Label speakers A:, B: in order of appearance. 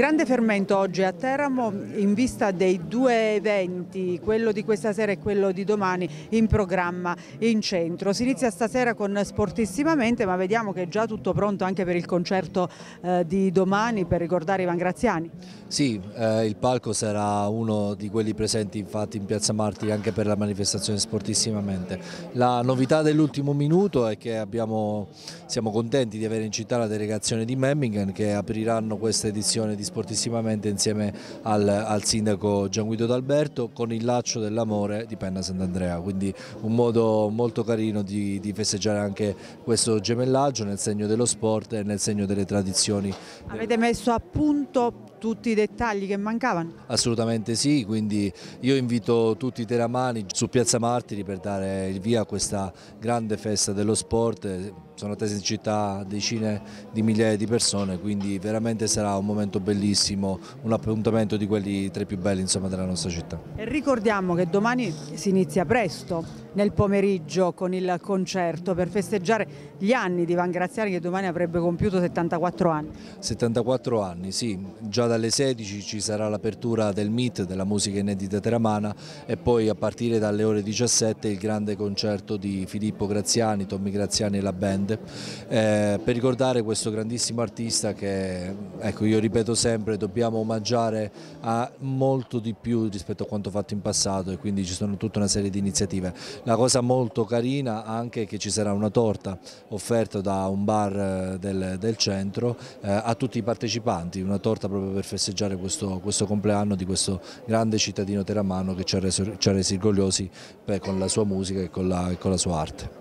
A: Grande fermento oggi a Teramo in vista dei due eventi, quello di questa sera e quello di domani in programma in centro. Si inizia stasera con Sportissimamente ma vediamo che è già tutto pronto anche per il concerto eh, di domani per ricordare Ivan Graziani.
B: Sì, eh, il palco sarà uno di quelli presenti infatti in Piazza Marti anche per la manifestazione Sportissimamente. La novità dell'ultimo minuto è che abbiamo, siamo contenti di avere in città la delegazione di Memmingen che apriranno questa edizione di sportissimamente insieme al, al sindaco Guido D'Alberto con il laccio dell'amore di Penna Sant'Andrea, quindi un modo molto carino di, di, festeggiare anche questo gemellaggio nel segno dello sport e nel segno delle tradizioni.
A: Avete messo a punto tutti i dettagli che mancavano?
B: Assolutamente sì, quindi io invito tutti i teramani su Piazza Martiri per dare il via a questa grande festa dello sport sono attese in città decine di migliaia di persone, quindi veramente sarà un momento bellissimo, un appuntamento di quelli tra i più belli insomma, della nostra città.
A: E ricordiamo che domani si inizia presto, nel pomeriggio, con il concerto per festeggiare gli anni di Van Graziani che domani avrebbe compiuto 74 anni.
B: 74 anni, sì, già dalle 16 ci sarà l'apertura del MIT, della musica inedita teramana e poi a partire dalle ore 17 il grande concerto di Filippo Graziani, Tommy Graziani e la band grande eh, per ricordare questo grandissimo artista che ecco io ripeto sempre dobbiamo omaggiare a molto di più rispetto a quanto fatto in passato e quindi ci sono tutta una serie di iniziative. La cosa molto carina anche è che ci sarà una torta offerta da un bar eh, del, del centro eh, a tutti i partecipanti, una torta proprio per festeggiare questo, questo compleanno di questo grande cittadino teramano che ci ha resi orgogliosi beh, con la sua musica e con la, e con la sua arte.